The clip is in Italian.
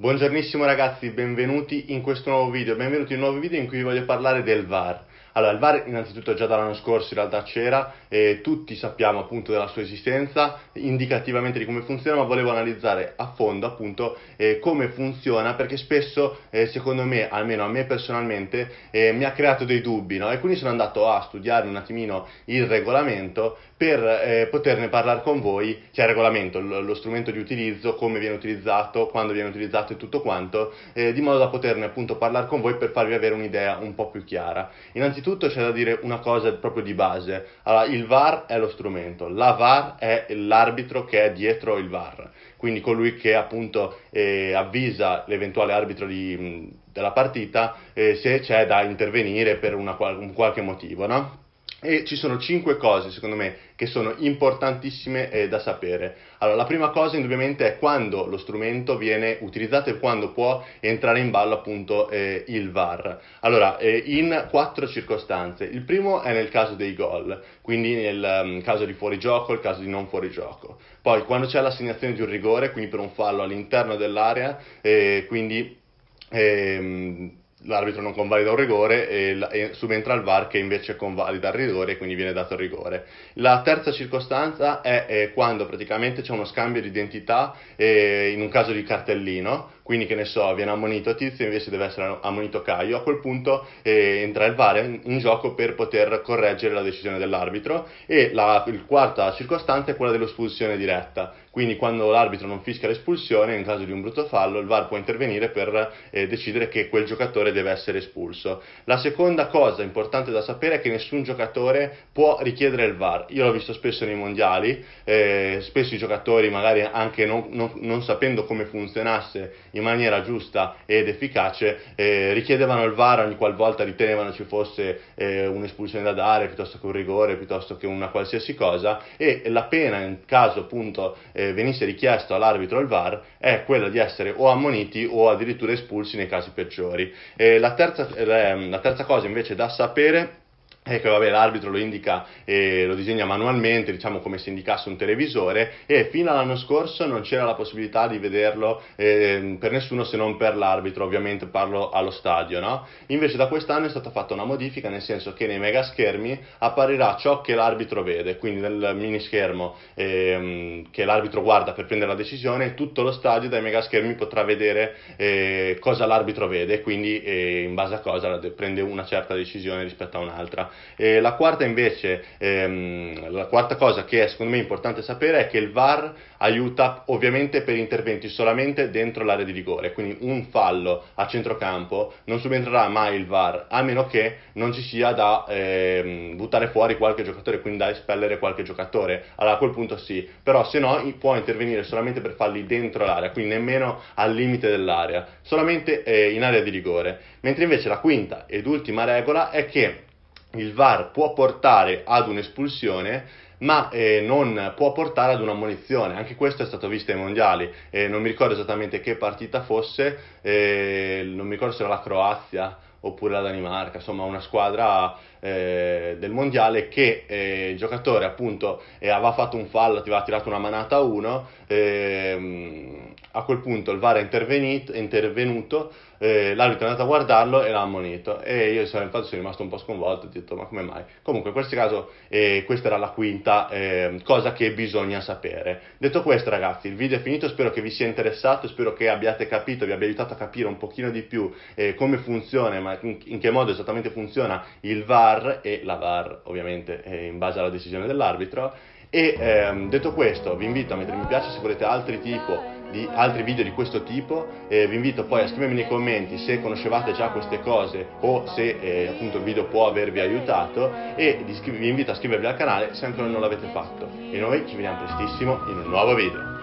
Buongiornissimo ragazzi, benvenuti in questo nuovo video, benvenuti in un nuovo video in cui vi voglio parlare del VAR. Allora, il VAR innanzitutto già dall'anno scorso in realtà c'era e tutti sappiamo appunto della sua esistenza, indicativamente di come funziona, ma volevo analizzare a fondo appunto eh, come funziona perché spesso eh, secondo me, almeno a me personalmente, eh, mi ha creato dei dubbi no? e quindi sono andato a studiare un attimino il regolamento per eh, poterne parlare con voi, c'è cioè il regolamento, l- lo strumento di utilizzo, come viene utilizzato, quando viene utilizzato e tutto quanto, eh, di modo da poterne appunto parlare con voi per farvi avere un'idea un po' più chiara. Innanzitutto c'è da dire una cosa proprio di base, allora, il VAR è lo strumento, la VAR è l'arbitro che è dietro il VAR, quindi colui che appunto eh, avvisa l'eventuale arbitro di, della partita eh, se c'è da intervenire per una, un qualche motivo, no? E ci sono cinque cose, secondo me, che sono importantissime eh, da sapere. Allora, la prima cosa indubbiamente è quando lo strumento viene utilizzato e quando può entrare in ballo appunto eh, il VAR. Allora, eh, in quattro circostanze. Il primo è nel caso dei gol, quindi nel um, caso di fuorigioco, il caso di non fuorigioco. Poi quando c'è l'assegnazione di un rigore, quindi per un fallo all'interno dell'area, eh, quindi Ehm, l'arbitro non convalida un rigore e, e, subentra il VAR che invece convalida il rigore e quindi viene dato il rigore. La terza circostanza è, è eh, quando praticamente c'è uno scambio di identità eh, in un caso di cartellino quindi che ne so, viene ammonito Tizio invece deve essere ammonito Caio, a quel punto eh, entra il VAR in, in, gioco per poter correggere la decisione dell'arbitro e la quarta circostante è quella dell'espulsione diretta, quindi quando l'arbitro non fischia l'espulsione, in caso di un brutto fallo, il VAR può intervenire per eh, decidere che quel giocatore deve essere espulso. La seconda cosa importante da sapere è che nessun giocatore può richiedere il VAR, io l'ho visto spesso nei mondiali, eh, spesso i giocatori magari anche non, non, non sapendo come funzionasse in in maniera giusta ed efficace, eh, richiedevano il VAR ogni qualvolta ritenevano ci fosse eh, un'espulsione da dare, piuttosto che un rigore, piuttosto che una qualsiasi cosa, e la pena in caso appunto eh, venisse richiesto all'arbitro il VAR è quella di essere o ammoniti o addirittura espulsi nei casi peggiori. Eh, la terza, ehm, la terza cosa invece da sapere e eh, che vabbè, l'arbitro lo indica e lo disegna manualmente, diciamo come se indicasse un televisore e fino all'anno scorso non c'era la possibilità di vederlo eh, per nessuno se non per l'arbitro, ovviamente parlo allo stadio, no? Invece da quest'anno è stata fatta una modifica nel senso che nei mega schermi apparirà ciò che l'arbitro vede, quindi nel minischermo eh, che l'arbitro guarda per prendere la decisione, tutto lo stadio dai mega schermi potrà vedere eh, cosa l'arbitro vede, quindi eh, in base a cosa prende una certa decisione rispetto a un'altra eh, la quarta invece, ehm, la quarta cosa che è secondo me importante sapere è che il VAR aiuta ovviamente per interventi solamente dentro l'area di rigore, quindi un fallo a centrocampo non subentrerà mai il VAR, a meno che non ci sia da ehm, buttare fuori qualche giocatore, quindi da espellere qualche giocatore, allora a quel punto sì, però se no può intervenire solamente per falli dentro l'area, quindi nemmeno al limite dell'area, solamente eh, in area di rigore, mentre invece la quinta ed ultima regola è che il VAR può portare ad un'espulsione ma eh, non può portare ad una Anche questo è stato visto ai mondiali, eh, non mi ricordo esattamente che partita fosse, eh, non mi ricordo se era la Croazia oppure la Danimarca, insomma una squadra eh, del mondiale che eh, il giocatore appunto eh, aveva fatto un fallo, aveva tirato una manata a uno ehm, a quel punto il VAR è intervenuto, è intervenuto eh, l'arbitro è andato a guardarlo e l'ha ammonito. E io sono, infatti sono rimasto un po' sconvolto, ho detto ma come mai? Comunque in questo caso eh, questa era la quinta eh, cosa che bisogna sapere. Detto questo ragazzi, il video è finito, spero che vi sia interessato, spero che abbiate capito, vi abbia aiutato a capire un pochino di più eh, come funziona, ma in, in, che modo esattamente funziona il VAR e la VAR ovviamente in base alla decisione dell'arbitro. E ehm, detto questo, vi invito a mettere mi piace se volete altri tipo di altri video di questo tipo eh, vi invito poi a scrivermi nei commenti se conoscevate già queste cose o se eh, appunto il video può avervi aiutato e vi invito a iscrivervi al canale se ancora non l'avete fatto e noi ci vediamo prestissimo in un nuovo video